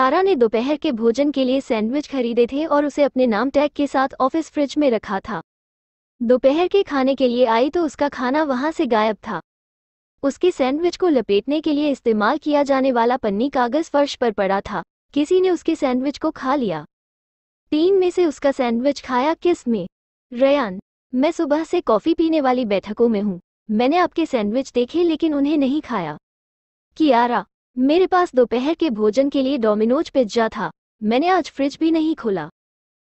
सारा ने दोपहर के भोजन के लिए सैंडविच खरीदे थे और उसे अपने नाम टैग के साथ ऑफिस फ्रिज में रखा था दोपहर के खाने के लिए आई तो उसका खाना वहां से गायब था उसके सैंडविच को लपेटने के लिए इस्तेमाल किया जाने वाला पन्नी कागज फर्श पर पड़ा था किसी ने उसके सैंडविच को खा लिया तीन में से उसका सैंडविच खाया किस में रयान मैं सुबह से कॉफ़ी पीने वाली बैठकों में हूँ मैंने आपके सैंडविच देखे लेकिन उन्हें नहीं खाया कियारा मेरे पास दोपहर के भोजन के लिए डोमिनोज पिज्जा था मैंने आज फ्रिज भी नहीं खोला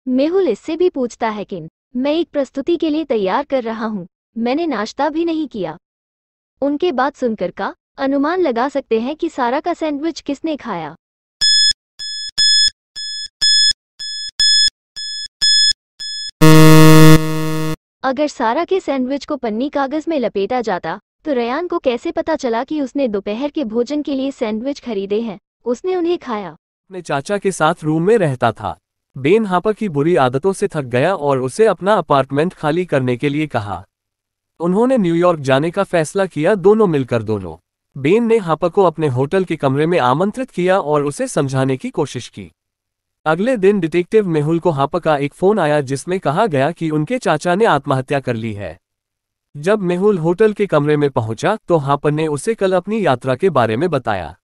मेहुल इससे भी पूछता है किन मैं एक प्रस्तुति के लिए तैयार कर रहा हूँ मैंने नाश्ता भी नहीं किया उनके बात सुनकर का अनुमान लगा सकते हैं कि सारा का सैंडविच किसने खाया अगर सारा के सैंडविच को पन्नी कागज में लपेटा जाता तो रयान को कैसे पता चला कि उसने दोपहर के भोजन के लिए सैंडविच खरीदे हैं उसने उन्हें खाया अपने चाचा के साथ रूम में रहता था बेन हापा की बुरी आदतों से थक गया और उसे अपना अपार्टमेंट खाली करने के लिए कहा उन्होंने न्यूयॉर्क जाने का फैसला किया दोनों मिलकर दोनों बेन ने हापा को अपने होटल के कमरे में आमंत्रित किया और उसे समझाने की कोशिश की अगले दिन डिटेक्टिव मेहुल को हापा का एक फोन आया जिसमें कहा गया कि उनके चाचा ने आत्महत्या कर ली है जब मेहुल होटल के कमरे में पहुंचा तो हापन ने उसे कल अपनी यात्रा के बारे में बताया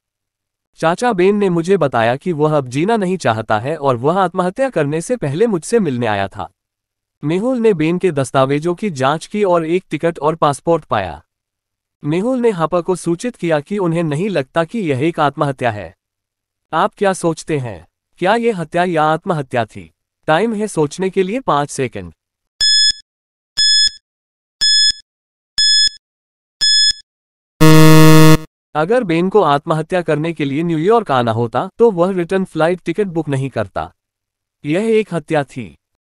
चाचा बेन ने मुझे बताया कि वह अब जीना नहीं चाहता है और वह आत्महत्या करने से पहले मुझसे मिलने आया था मेहुल ने बेन के दस्तावेजों की जांच की और एक टिकट और पासपोर्ट पाया मेहुल ने हापा को सूचित किया कि उन्हें नहीं लगता कि यह एक आत्महत्या है आप क्या सोचते हैं क्या यह हत्या या आत्महत्या थी टाइम है सोचने के लिए पांच सेकंड अगर बेन को आत्महत्या करने के लिए न्यूयॉर्क आना होता तो वह रिटर्न फ्लाइट टिकट बुक नहीं करता यह एक हत्या थी